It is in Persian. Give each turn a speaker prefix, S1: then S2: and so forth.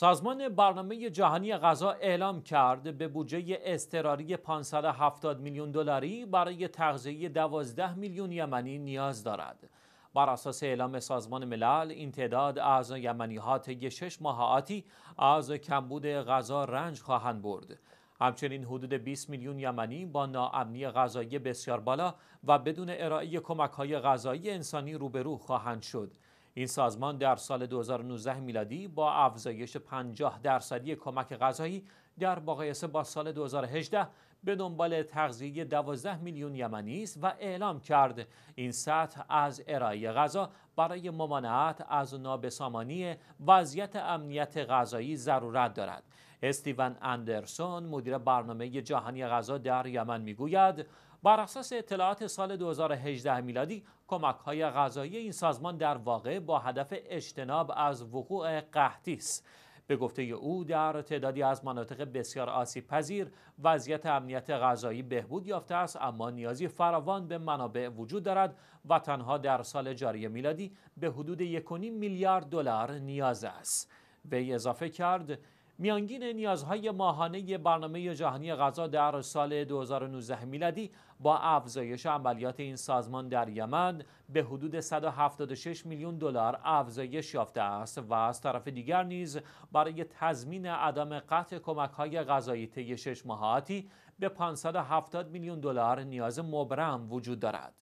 S1: سازمان برنامه جهانی غذا اعلام کرد به بودجه اضطراری 570 میلیون دلاری برای تغذیه 12 میلیون یمنی نیاز دارد. بر اساس اعلام سازمان ملل این تعداد از یمنی ها طی شش ماه آتی از کمبود غذا رنج خواهند برد. همچنین حدود 20 میلیون یمنی با ناامنی غذایی بسیار بالا و بدون ارائه کمک های غذایی انسانی روبرو خواهند شد. این سازمان در سال 2019 میلادی با افزایش 50 درصدی کمک غذایی در مقایسه با سال 2018 به دنبال تغذیه 12 میلیون یمنی است و اعلام کرد این سطح از ارائه غذا برای ممانعت از نابسامانی وضعیت امنیت غذایی ضرورت دارد استیون اندرسون مدیر برنامه جهانی غذا در یمن میگوید بر اساس اطلاعات سال 2018 میلادی کمک های غذایی این سازمان در واقع با هدف اجتناب از وقوع قحطی است به گفته او در تعدادی از مناطق بسیار آسیب پذیر وضعیت امنیت غذایی بهبود یافته است اما نیازی فراوان به منابع وجود دارد و تنها در سال جاری میلادی به حدود 1.5 میلیارد دلار نیاز است وی اضافه کرد میانگین نیازهای ماهانه برنامه جهانی غذا در سال 2019 میلادی با افزایش عملیات این سازمان در یمن به حدود 176 میلیون دلار افزایش یافته است و از طرف دیگر نیز برای تضمین عدم قطع کمک‌های غذایی طی شش ماهاتی به 570 میلیون دلار نیاز مبرم وجود دارد.